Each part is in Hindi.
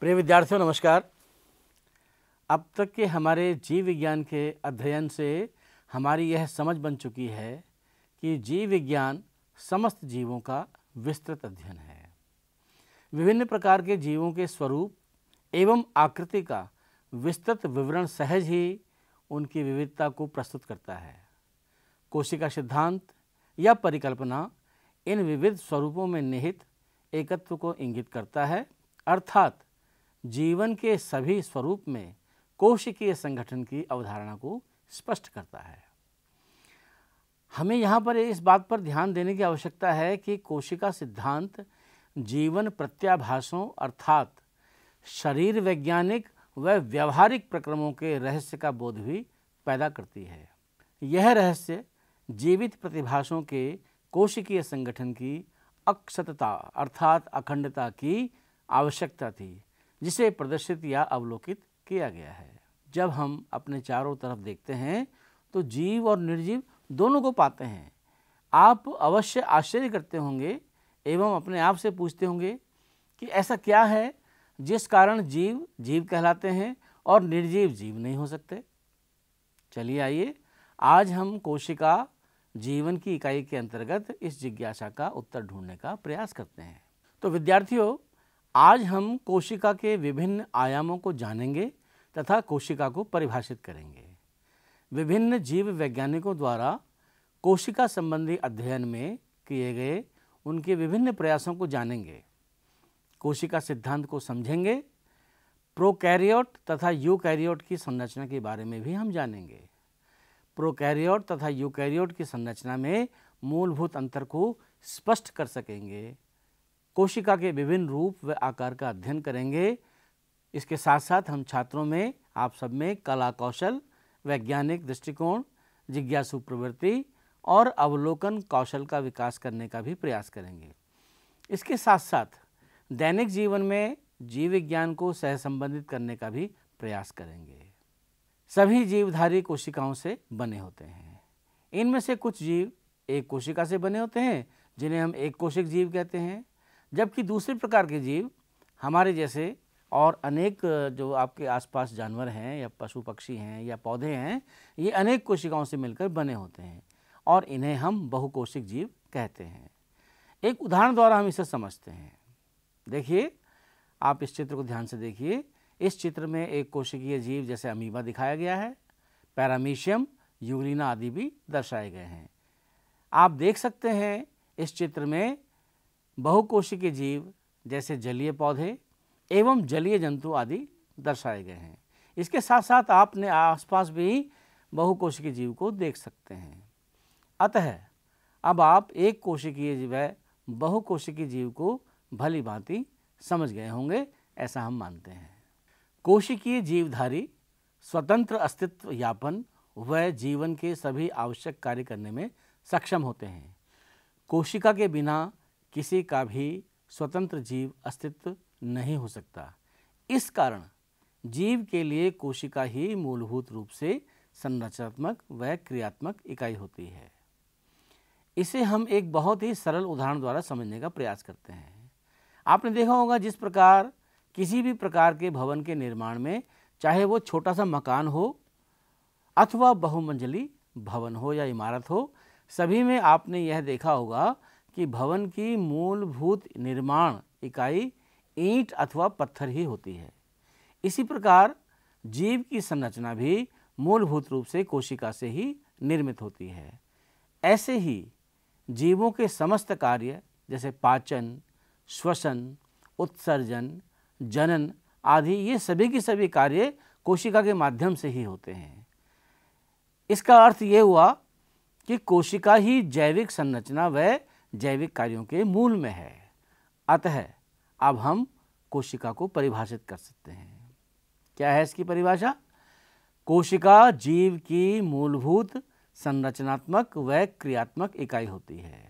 प्रिय विद्यार्थियों नमस्कार अब तक के हमारे जीव विज्ञान के अध्ययन से हमारी यह समझ बन चुकी है कि जीव विज्ञान समस्त जीवों का विस्तृत अध्ययन है विभिन्न प्रकार के जीवों के स्वरूप एवं आकृति का विस्तृत विवरण सहज ही उनकी विविधता को प्रस्तुत करता है कोशिका सिद्धांत या परिकल्पना इन विविध स्वरूपों में निहित एकत्व को इंगित करता है अर्थात जीवन के सभी स्वरूप में कोशिकीय संगठन की अवधारणा को स्पष्ट करता है हमें यहाँ पर इस बात पर ध्यान देने की आवश्यकता है कि कोशिका सिद्धांत जीवन प्रत्याभासों अर्थात शरीर वैज्ञानिक व व्यवहारिक प्रक्रमों के रहस्य का बोध भी पैदा करती है यह रहस्य जीवित प्रतिभाषों के कोशिकीय संगठन की अक्षतता अर्थात अखंडता की आवश्यकता थी जिसे प्रदर्शित या अवलोकित किया गया है जब हम अपने चारों तरफ देखते हैं तो जीव और निर्जीव दोनों को पाते हैं आप अवश्य आश्चर्य करते होंगे एवं अपने आप से पूछते होंगे कि ऐसा क्या है जिस कारण जीव जीव कहलाते हैं और निर्जीव जीव नहीं हो सकते चलिए आइए आज हम कोशिका जीवन की इकाई के अंतर्गत इस जिज्ञासा का उत्तर ढूंढने का प्रयास करते हैं तो विद्यार्थियों आज हम कोशिका के विभिन्न आयामों को जानेंगे तथा कोशिका को परिभाषित करेंगे विभिन्न जीव वैज्ञानिकों द्वारा कोशिका संबंधी अध्ययन में किए गए उनके विभिन्न प्रयासों को जानेंगे कोशिका सिद्धांत को समझेंगे प्रोकैरियोट तथा यूकैरियोट की संरचना के बारे में भी हम जानेंगे प्रोकैरियोट तथा यूकैरियोट की संरचना में मूलभूत अंतर को स्पष्ट कर सकेंगे कोशिका के विभिन्न रूप व आकार का अध्ययन करेंगे इसके साथ साथ हम छात्रों में आप सब में कला कौशल वैज्ञानिक दृष्टिकोण जिज्ञासु प्रवृत्ति और अवलोकन कौशल का विकास करने का भी प्रयास करेंगे इसके साथ साथ दैनिक जीवन में जीव विज्ञान को सहसंबंधित करने का भी प्रयास करेंगे सभी जीवधारी कोशिकाओं से बने होते हैं इनमें से कुछ जीव एक कोशिका से बने होते हैं जिन्हें हम एक कोशिक जीव कहते हैं जबकि दूसरे प्रकार के जीव हमारे जैसे और अनेक जो आपके आसपास जानवर हैं या पशु पक्षी हैं या पौधे हैं ये अनेक कोशिकाओं से मिलकर बने होते हैं और इन्हें हम बहुकोशिक जीव कहते हैं एक उदाहरण द्वारा हम इसे समझते हैं देखिए आप इस चित्र को ध्यान से देखिए इस चित्र में एक कोशिकीय जीव जैसे अमीबा दिखाया गया है पैरामीशियम यूरिना आदि भी दर्शाए गए हैं आप देख सकते हैं इस चित्र में बहुकोशिकीय जीव जैसे जलीय पौधे एवं जलीय जंतु आदि दर्शाए गए हैं इसके साथ साथ आपने आसपास भी बहुकोशिकीय जीव को देख सकते हैं अतः अब आप एक कोशिकीय जीव है बहुकोशिकीय जीव को भली भांति समझ गए होंगे ऐसा हम मानते हैं कोशिकीय जीवधारी स्वतंत्र अस्तित्व यापन व जीवन के सभी आवश्यक कार्य करने में सक्षम होते हैं कोशिका के बिना किसी का भी स्वतंत्र जीव अस्तित्व नहीं हो सकता इस कारण जीव के लिए कोशिका ही मूलभूत रूप से संरचनात्मक व क्रियात्मक इकाई होती है इसे हम एक बहुत ही सरल उदाहरण द्वारा समझने का प्रयास करते हैं आपने देखा होगा जिस प्रकार किसी भी प्रकार के भवन के निर्माण में चाहे वो छोटा सा मकान हो अथवा बहुमंजली भवन हो या इमारत हो सभी में आपने यह देखा होगा कि भवन की मूलभूत निर्माण इकाई ईंट अथवा पत्थर ही होती है इसी प्रकार जीव की संरचना भी मूलभूत रूप से कोशिका से ही निर्मित होती है ऐसे ही जीवों के समस्त कार्य जैसे पाचन श्वसन उत्सर्जन जनन आदि ये सभी के सभी कार्य कोशिका के माध्यम से ही होते हैं इसका अर्थ ये हुआ कि कोशिका ही जैविक संरचना व जैविक कार्यों के मूल में है अतः अब हम कोशिका को परिभाषित कर सकते हैं क्या है इसकी परिभाषा कोशिका जीव की मूलभूत संरचनात्मक व क्रियात्मक इकाई होती है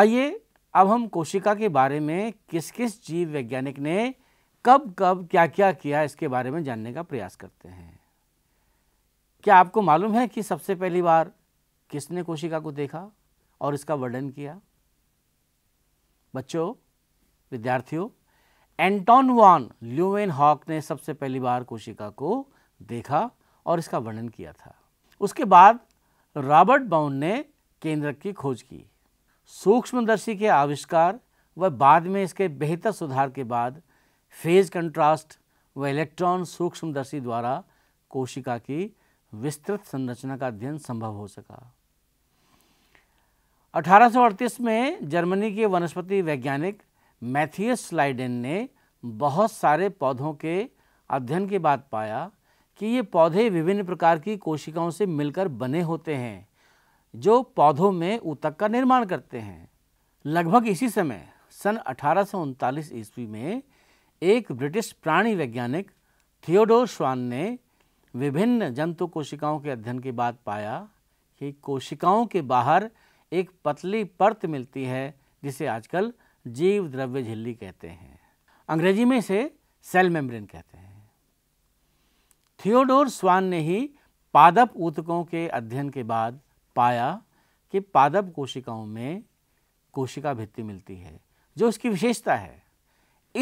आइए अब हम कोशिका के बारे में किस किस जीव वैज्ञानिक ने कब कब क्या क्या किया इसके बारे में जानने का प्रयास करते हैं क्या आपको मालूम है कि सबसे पहली बार किसने कोशिका को देखा और इसका वर्णन किया बच्चों विद्यार्थियों एंटोन वॉन ल्यूवेन हॉक ने सबसे पहली बार कोशिका को देखा और इसका वर्णन किया था उसके बाद रॉबर्ट बाउन ने केंद्रक की खोज की सूक्ष्मदर्शी के आविष्कार व बाद में इसके बेहतर सुधार के बाद फेज कंट्रास्ट व इलेक्ट्रॉन सूक्ष्मदर्शी द्वारा कोशिका की विस्तृत संरचना का अध्ययन संभव हो सका अठारह में जर्मनी के वनस्पति वैज्ञानिक मैथियस स्लाइडेन ने बहुत सारे पौधों के अध्ययन के बाद पाया कि ये पौधे विभिन्न प्रकार की कोशिकाओं से मिलकर बने होते हैं जो पौधों में ऊतक का निर्माण करते हैं लगभग इसी समय सन अठारह ईस्वी में एक ब्रिटिश प्राणी वैज्ञानिक थियोडोर श्वान ने विभिन्न जंतु कोशिकाओं के अध्ययन के बाद पाया कि कोशिकाओं के बाहर एक पतली परत मिलती है जिसे आजकल जीव द्रव्य झिल्ली कहते हैं अंग्रेजी में इसे सेल मेम्ब्रेन कहते हैं थियोडोर स्वान ने ही पादप ऊतकों के अध्ययन के बाद पाया कि पादप कोशिकाओं में कोशिका भित्ति मिलती है जो उसकी विशेषता है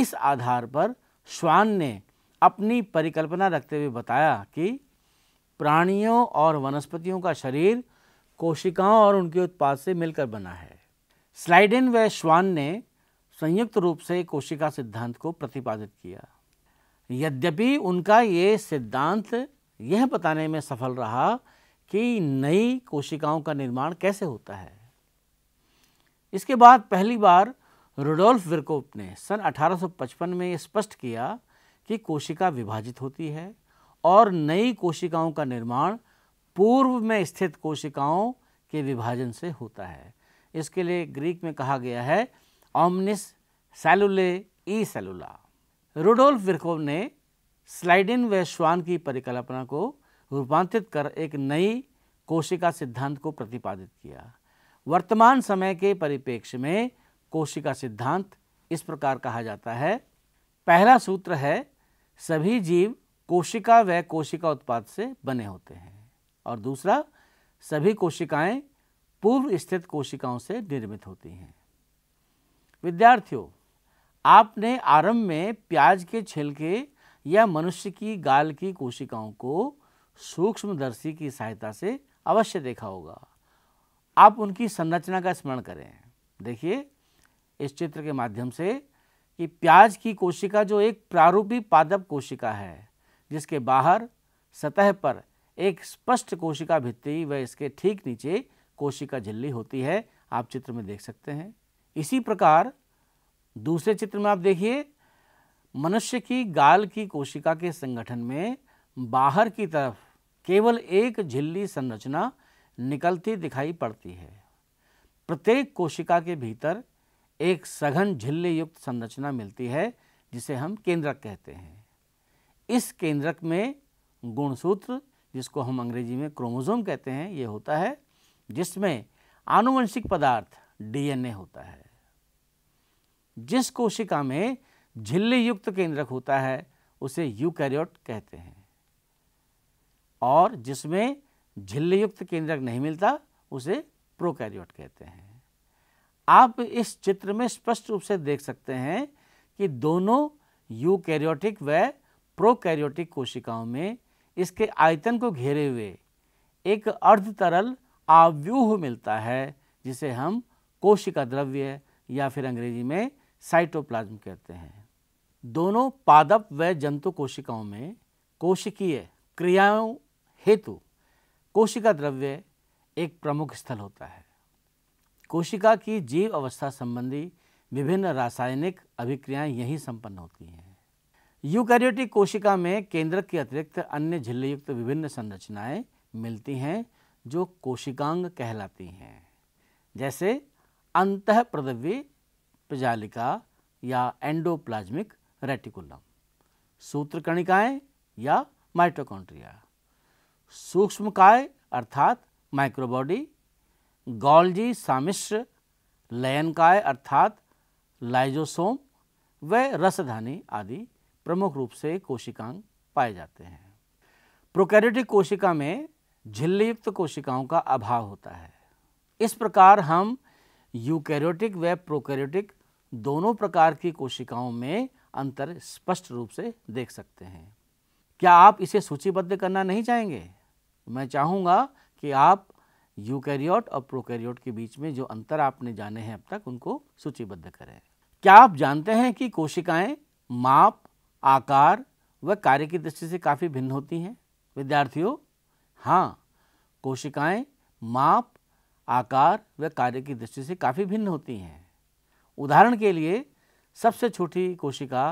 इस आधार पर श्वान ने अपनी परिकल्पना रखते हुए बताया कि प्राणियों और वनस्पतियों का शरीर कोशिकाओं और उनके उत्पाद से मिलकर बना है स्लाइडेन व श्वान ने संयुक्त रूप से कोशिका सिद्धांत को प्रतिपादित किया यद्यपि उनका ये सिद्धांत यह बताने में सफल रहा कि नई कोशिकाओं का निर्माण कैसे होता है इसके बाद पहली बार रुडोल्फ विरकोप ने सन 1855 में स्पष्ट किया कि कोशिका विभाजित होती है और नई कोशिकाओं का निर्माण पूर्व में स्थित कोशिकाओं के विभाजन से होता है इसके लिए ग्रीक में कहा गया है ओमनिस सेलुले ई सेलुला रूडोल्फ विरकोव ने स्लाइडिन व श्वान की परिकल्पना को रूपांतरित कर एक नई कोशिका सिद्धांत को प्रतिपादित किया वर्तमान समय के परिप्रेक्ष्य में कोशिका सिद्धांत इस प्रकार कहा जाता है पहला सूत्र है सभी जीव कोशिका व कोशिका उत्पाद से बने होते हैं और दूसरा सभी कोशिकाएं पूर्व स्थित कोशिकाओं से निर्मित होती हैं विद्यार्थियों आपने आरंभ में प्याज के छिलके या मनुष्य की गाल की कोशिकाओं को सूक्ष्मदर्शी की सहायता से अवश्य देखा होगा आप उनकी संरचना का स्मरण करें देखिए इस चित्र के माध्यम से कि प्याज की कोशिका जो एक प्रारूपी पादप कोशिका है जिसके बाहर सतह पर एक स्पष्ट कोशिका भित्ति व इसके ठीक नीचे कोशिका झिल्ली होती है आप चित्र में देख सकते हैं इसी प्रकार दूसरे चित्र में आप देखिए मनुष्य की गाल की कोशिका के संगठन में बाहर की तरफ केवल एक झिल्ली संरचना निकलती दिखाई पड़ती है प्रत्येक कोशिका के भीतर एक सघन झिल्ली युक्त संरचना मिलती है जिसे हम केंद्रक कहते हैं इस केंद्रक में गुणसूत्र जिसको हम अंग्रेजी में क्रोमोज़ोम कहते हैं ये होता है जिसमें आनुवंशिक पदार्थ डीएनए होता है जिस कोशिका में झिल्ली युक्त केंद्रक होता है उसे यूकैरियोट कहते हैं और जिसमें झिल्ली युक्त केंद्रक नहीं मिलता उसे प्रोकैरियोट कहते हैं आप इस चित्र में स्पष्ट रूप से देख सकते हैं कि दोनों यूकैरियोटिक व प्रोकैरियोटिक कोशिकाओं में इसके आयतन को घेरे हुए एक अर्ध तरल आव्यूह मिलता है जिसे हम कोशिका द्रव्य या फिर अंग्रेजी में साइटोप्लाज्म कहते हैं दोनों पादप व जंतु कोशिकाओं में कोशिकीय क्रियाओं हेतु कोशिका द्रव्य एक प्रमुख स्थल होता है कोशिका की जीव अवस्था संबंधी विभिन्न रासायनिक अभिक्रियाएं यहीं संपन्न होती हैं यूकैरियोटिक कोशिका में केंद्र के अतिरिक्त अन्य झिल्ली युक्त विभिन्न संरचनाएं मिलती हैं जो कोशिकांग कहलाती हैं जैसे अंत प्रदव्य प्रजालिका या एंडोप्लाज्मिक रेटिकुलम सूत्रकणिकाएं या माइट्रोकॉन्ट्रिया सूक्ष्मकाय अर्थात माइक्रोबॉडी गॉल्जी सामिश्र लयनकाय अर्थात लाइजोसोम व रसधानी आदि प्रमुख रूप से कोशिकांग पाए जाते हैं प्रोकैरियोटिक कोशिका में झिल्लीयुक्त कोशिकाओं का अभाव होता है इस प्रकार हम यूकैरियोटिक व प्रोकैरियोटिक दोनों प्रकार की कोशिकाओं में अंतर स्पष्ट रूप से देख सकते हैं क्या आप इसे सूचीबद्ध करना नहीं चाहेंगे मैं चाहूँगा कि आप यूकैरियोट और प्रोकैरियोट के बीच में जो अंतर आपने जाने हैं अब तक उनको सूचीबद्ध करें क्या आप जानते हैं कि कोशिकाएं माप आकार व कार्य की दृष्टि से काफ़ी भिन्न होती हैं विद्यार्थियों हाँ कोशिकाएं माप आकार व कार्य की दृष्टि से काफ़ी भिन्न होती हैं उदाहरण के लिए सबसे छोटी कोशिका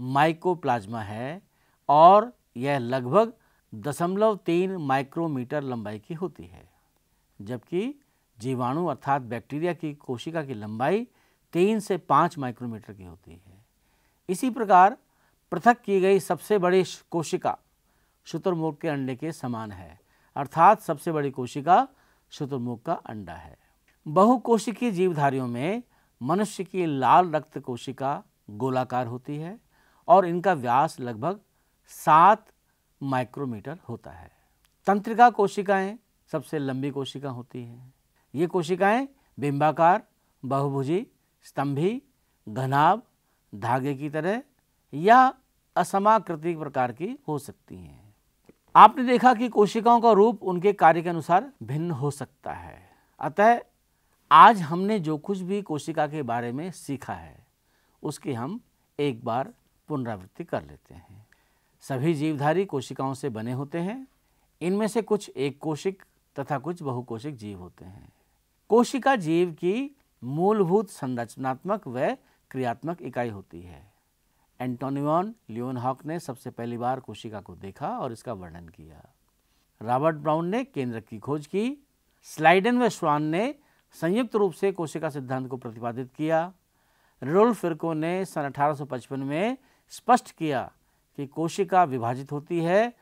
माइकोप्लाज्मा है और यह लगभग दशमलव तीन माइक्रोमीटर लंबाई की होती है जबकि जीवाणु अर्थात बैक्टीरिया की कोशिका की लंबाई तीन से पाँच माइक्रोमीटर की होती है इसी प्रकार पृथक की गई सबसे बड़ी कोशिका शुतुर्मुख के अंडे के समान है अर्थात सबसे बड़ी कोशिका शुतुर्मुख का अंडा है बहुकोशिकीय जीवधारियों में मनुष्य की लाल रक्त कोशिका गोलाकार होती है और इनका व्यास लगभग सात माइक्रोमीटर होता है तंत्रिका कोशिकाएं सबसे लंबी कोशिका होती हैं ये कोशिकाएं बिंबाकार बहुभुजी स्तंभी घनाभ धागे की तरह या असमाकृतिक प्रकार की हो सकती हैं आपने देखा कि कोशिकाओं का रूप उनके कार्य के अनुसार भिन्न हो सकता है अतः आज हमने जो कुछ भी कोशिका के बारे में सीखा है उसकी हम एक बार पुनरावृत्ति कर लेते हैं सभी जीवधारी कोशिकाओं से बने होते हैं इनमें से कुछ एक कोशिक तथा कुछ बहुकोशिक जीव होते हैं कोशिका जीव की मूलभूत संरचनात्मक व क्रियात्मक इकाई होती है एंटोनियन लियोन हॉक ने सबसे पहली बार कोशिका को देखा और इसका वर्णन किया रॉबर्ट ब्राउन ने केंद्र की खोज की स्लाइडन व श्वान ने संयुक्त रूप से कोशिका सिद्धांत को प्रतिपादित किया रिडोल फिरको ने सन 1855 में स्पष्ट किया कि कोशिका विभाजित होती है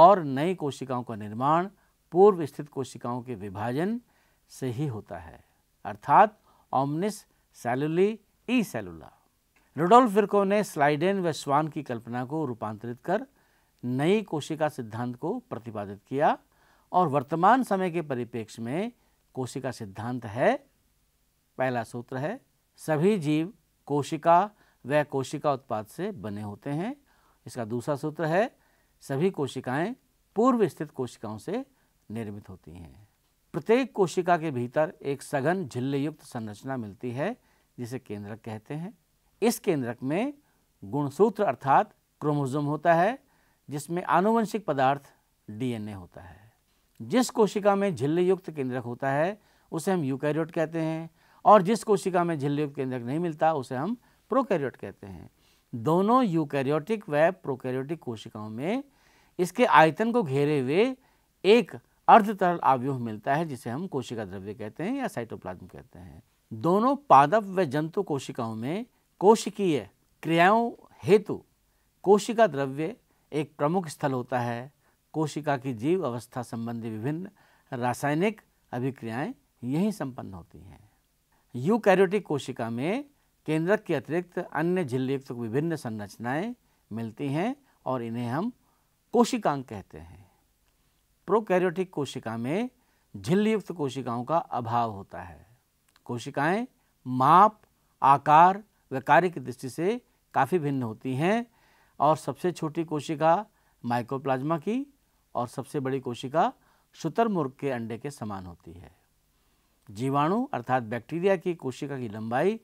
और नई कोशिकाओं का निर्माण पूर्व स्थित कोशिकाओं के विभाजन से ही होता है अर्थात ऑमनिस सेलुली ई सेलुला रुडोल्फ विरको ने स्लाइडेन व स्वान की कल्पना को रूपांतरित कर नई कोशिका सिद्धांत को प्रतिपादित किया और वर्तमान समय के परिप्रेक्ष्य में कोशिका सिद्धांत है पहला सूत्र है सभी जीव कोशिका व कोशिका उत्पाद से बने होते हैं इसका दूसरा सूत्र है सभी कोशिकाएं पूर्व स्थित कोशिकाओं से निर्मित होती हैं प्रत्येक कोशिका के भीतर एक सघन झिल्लयुक्त संरचना मिलती है जिसे केंद्रक कहते हैं इस केंद्रक में गुणसूत्र अर्थात क्रोमोजोम होता है जिसमें आनुवंशिक पदार्थ डीएनए होता है जिस कोशिका में झिल्ली युक्त केंद्रक होता है उसे हम यूकैरियोट कहते हैं और जिस कोशिका में झिल्ली युक्त केंद्रक नहीं मिलता उसे हम प्रोकैरियोट कहते हैं दोनों यूकैरियोटिक व प्रोकैरियोटिक कोशिकाओं में इसके आयतन को घेरे हुए एक अर्ध तरल आवयूह मिलता है जिसे हम कोशिका द्रव्य कहते हैं या साइटोप्लाज्म कहते हैं दोनों पादप व जंतु कोशिकाओं में कोशिकीय क्रियाओं हेतु कोशिका द्रव्य एक प्रमुख स्थल होता है कोशिका की जीव अवस्था संबंधी विभिन्न रासायनिक अभिक्रियाएं यहीं संपन्न होती हैं यूकैरियोटिक कोशिका में केंद्रक के अतिरिक्त अन्य झिल्लयुक्त विभिन्न संरचनाएं मिलती हैं और इन्हें हम कोशिकांग कहते हैं प्रोकैरियोटिक कोशिका में झिल्लयुक्त कोशिकाओं का अभाव होता है कोशिकाएं माप आकार वह तो कार्य की दृष्टि से काफ़ी भिन्न होती हैं और सबसे छोटी कोशिका माइक्रोप्लाज्मा की और सबसे बड़ी कोशिका शुतरमुर्ग के अंडे के समान होती है जीवाणु अर्थात बैक्टीरिया की कोशिका की लंबाई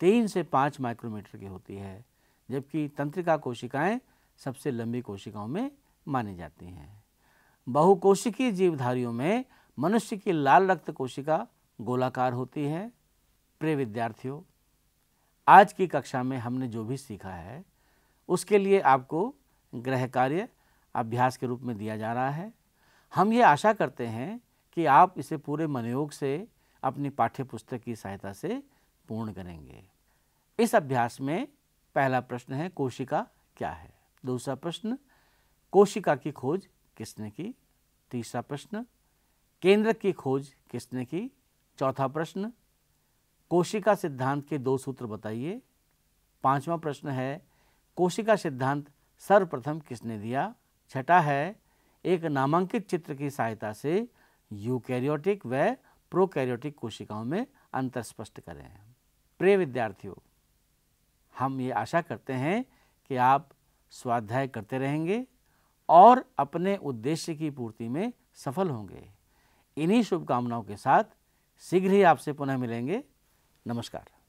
तीन से पाँच माइक्रोमीटर की होती है जबकि तंत्रिका कोशिकाएं सबसे लंबी कोशिकाओं में मानी जाती हैं बहुकोशिकीय जीवधारियों में मनुष्य की लाल रक्त कोशिका गोलाकार होती है प्रे विद्यार्थियों आज की कक्षा में हमने जो भी सीखा है उसके लिए आपको ग्रह कार्य अभ्यास के रूप में दिया जा रहा है हम ये आशा करते हैं कि आप इसे पूरे मनोयोग से अपनी पाठ्य पुस्तक की सहायता से पूर्ण करेंगे इस अभ्यास में पहला प्रश्न है कोशिका क्या है दूसरा प्रश्न कोशिका की खोज किसने की तीसरा प्रश्न केंद्र की खोज किसने की चौथा प्रश्न कोशिका सिद्धांत के दो सूत्र बताइए पांचवा प्रश्न है कोशिका सिद्धांत सर्वप्रथम किसने दिया छठा है एक नामांकित चित्र की सहायता से यूकैरियोटिक व प्रोकैरियोटिक कोशिकाओं में अंतर स्पष्ट करें प्रिय विद्यार्थियों हम ये आशा करते हैं कि आप स्वाध्याय करते रहेंगे और अपने उद्देश्य की पूर्ति में सफल होंगे इन्हीं शुभकामनाओं के साथ शीघ्र ही आपसे पुनः मिलेंगे नमस्कार